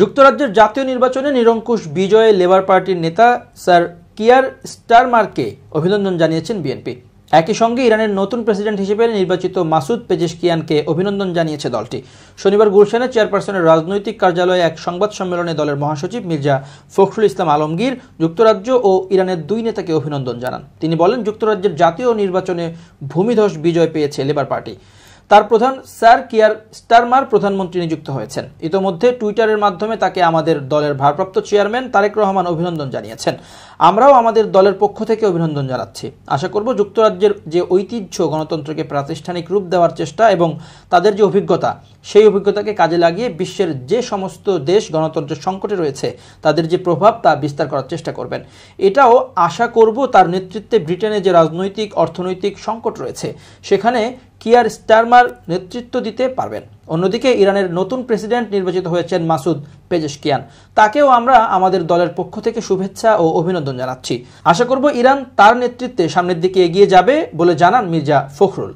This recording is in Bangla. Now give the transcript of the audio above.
যুক্তরাজ্যের জাতীয় নির্বাচনে নিরঙ্কুশ বিজয়ে লেবার পার্টির নেতা স্যার কিয়ার স্টারমারকে অভিনন্দন জানিয়েছেন বিএনপি একই সঙ্গে ইরানের নতুন প্রেসিডেন্ট হিসেবে নির্বাচিত মাসুদ পেজেশকিয়ানকে অভিনন্দন জানিয়েছে দলটি শনিবার গুলশানে চেয়ারপারসনের রাজনৈতিক কার্যালয়ে এক সংবাদ সম্মেলনে দলের মহাসচিব মির্জা ফখরুল ইসলাম আলমগীর যুক্তরাজ্য ও ইরানের দুই নেতাকে অভিনন্দন জানান তিনি বলেন যুক্তরাজ্যের জাতীয় নির্বাচনে ভূমিধস বিজয় পেয়েছে লেবার পার্টি তার প্রধান স্যার কিয়ার স্টারমার প্রধানমন্ত্রী নিযুক্ত হয়েছেন ইতোমধ্যে টুইটারের মাধ্যমে তাকে আমাদের দলের ভারপ্রাপ্ত চেয়ারম্যান তারেক রহমান অভিনন্দন জানিয়েছেন আমরাও আমাদের দলের পক্ষ থেকে অভিনন্দন জানাচ্ছি আশা করব যুক্তরাজ্যের যে ঐতিহ্য গণতন্ত্রকে প্রাতিষ্ঠানিক রূপ দেওয়ার চেষ্টা এবং তাদের যে অভিজ্ঞতা সেই অভিজ্ঞতাকে কাজে লাগিয়ে বিশ্বের যে সমস্ত দেশ গণতন্ত্রের সংকটে রয়েছে তাদের যে প্রভাব তা বিস্তার করার চেষ্টা করবেন এটাও আশা করব তার নেতৃত্বে ব্রিটেনে যে রাজনৈতিক অর্থনৈতিক সংকট রয়েছে সেখানে কিয়ার স্টারমার নেতৃত্ব দিতে পারবেন অন্যদিকে ইরানের নতুন প্রেসিডেন্ট নির্বাচিত হয়েছেন মাসুদ পেজেশকিয়ান তাকেও আমরা আমাদের দলের পক্ষ থেকে শুভেচ্ছা ও অভিনন্দন জানাচ্ছি আশা করব ইরান তার নেতৃত্বে সামনের দিকে এগিয়ে যাবে বলে জানান মির্জা ফখরুল